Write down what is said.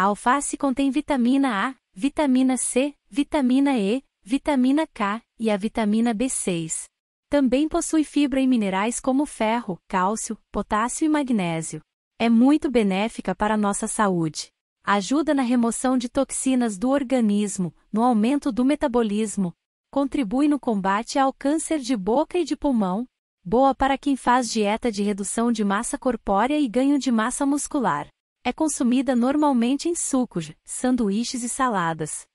A alface contém vitamina A, vitamina C, vitamina E, vitamina K e a vitamina B6. Também possui fibra e minerais como ferro, cálcio, potássio e magnésio. É muito benéfica para a nossa saúde. Ajuda na remoção de toxinas do organismo, no aumento do metabolismo, contribui no combate ao câncer de boca e de pulmão, boa para quem faz dieta de redução de massa corpórea e ganho de massa muscular. É consumida normalmente em sucos, sanduíches e saladas.